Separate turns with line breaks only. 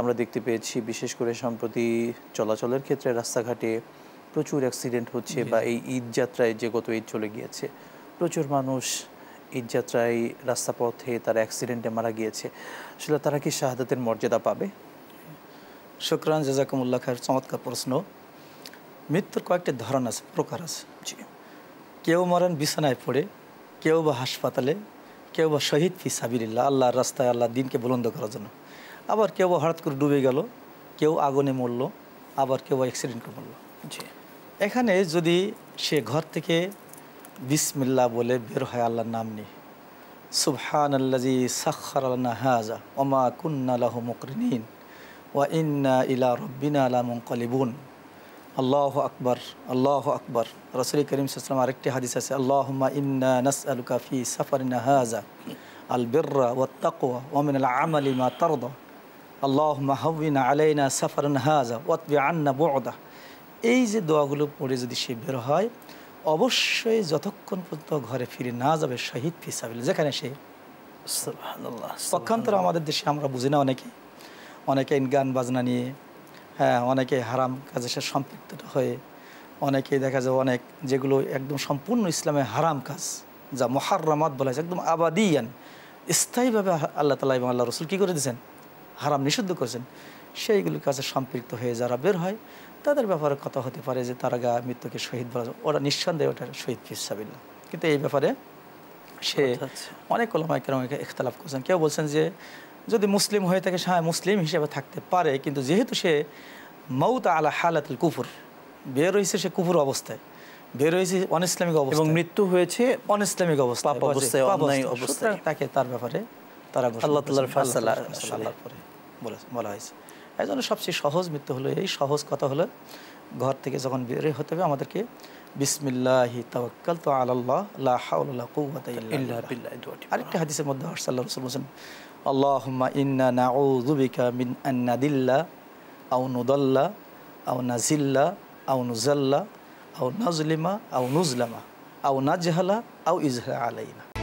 আমরা দেখতে পেয়েছি বিশেষ করে সম্প্রতি চলাচলের ক্ষেত্রে রাস্তাঘাটে প্রচুর অ্যাক্সিডেন্ট হচ্ছে বা এই ঈদ যাত্রায় যে গত ঈদ চলে গিয়েছে প্রচুর মানুষ ঈদ যাত্রায় রাস্তাপথে তারা অ্যাক্সিডেন্টে মারা গিয়েছে আসলে তারা কি শাহাদাতের মর্যাদা পাবে শুক্রান জাজাকুমুল্লা খায়ের চমৎকার প্রশ্ন মৃত্যুর কয়েকটি ধরন আছে প্রকার আছে কেউ মরেন বিছানায় পড়ে কেউ বা হাসপাতালে কেউ বা শহীদ ফি সাবিল্লা আল্লাহর রাস্তায় আল্লাহ দিনকে বুলন্দ করার জন্য আবার কেউ হঠাৎ করে ডুবে গেল কেউ আগুনে মরল আবার কেউ অ্যাক্সিডেন্ট করে মরল এখানে যদি সে ঘর থেকে বিসমিল্লা বলে বের হয় আল্লাহর নাম নিয়ে সুবহান আল্লাজি সাক্ষর আল্লাহ হাজা ওমা কুন্নালাহ মকরিন ওয়া ইন্না ইলা রব্বিনা আলামুন কলিবুন আল্লাহ আকবর আল্লাহ আকবর রসুল করিম সাল্লাম আরেকটি হাদিস আছে আল্লাহ ইন্না নাস আল কাফি সাফারিনা হাজা আল বির্রা ও তাকওয়া ওয়া মিনাল আমালি মা তারদা আল্লাহ আলাইনা সাফারুন হাজা এই যে দোয়াগুলো পড়ে যদি সে বের হয় অবশ্যই যতক্ষণ পর্যন্ত ঘরে ফিরে না যাবে শহীদ ফিসাবিল যেখানে সে পক্ষান্তরে আমাদের দেশে আমরা বুঝি না অনেকে অনেকে গান বাজনা নিয়ে হ্যাঁ অনেকে হারাম কাজের সাথে সম্পৃক্ত হয়ে অনেকে দেখা যায় অনেক যেগুলো একদম সম্পূর্ণ ইসলামে হারাম কাজ যা মহার মহারামাত বলা হয়েছে একদম আবাদিয়ান স্থায়ীভাবে আল্লাহ তালা এবং আল্লাহ রসুল কী করে দিয়েছেন হারাম নিষিদ্ধ করেছেন সেইগুলির কাছে সম্পৃক্ত হয়ে যারা বের হয় তাদের ব্যাপারে কথা হতে পারে যে তারা গা মৃত্যুকে শহীদ বলা ওরা নিঃসন্দেহে ওটা শহীদ ফিসাবিল্লা কিন্তু এই ব্যাপারে সে আচ্ছা, আচ্ছা। অনেক ওলামায় কেন ইখতলাফ করছেন কেউ বলছেন যে যদি মুসলিম হয়ে থাকে হ্যাঁ মুসলিম হিসেবে থাকতে পারে কিন্তু যেহেতু সে মৌত আলা হালাতুল কুফুর বের হয়েছে সে কুফুর অবস্থায় বের হয়েছে অনইসলামিক অবস্থা এবং মৃত্যু হয়েছে অনইসলামিক অবস্থা অবস্থায় তাকে তার ব্যাপারে তারা বলা হয়েছে এই জন্য সবচেয়ে সহজ মৃত্যু হলো এই সহজ কথা হলো ঘর থেকে যখন বের হতে হবে আমাদেরকে বিসমিল্লাহি তাওয়াক্কাল তো আল্লাহ আরেকটা হাদিসের মধ্যে সাল্লাল্লাহু আলাইহি নাজলিমা নুজলামা নাজহালা ইজহা আলাইনা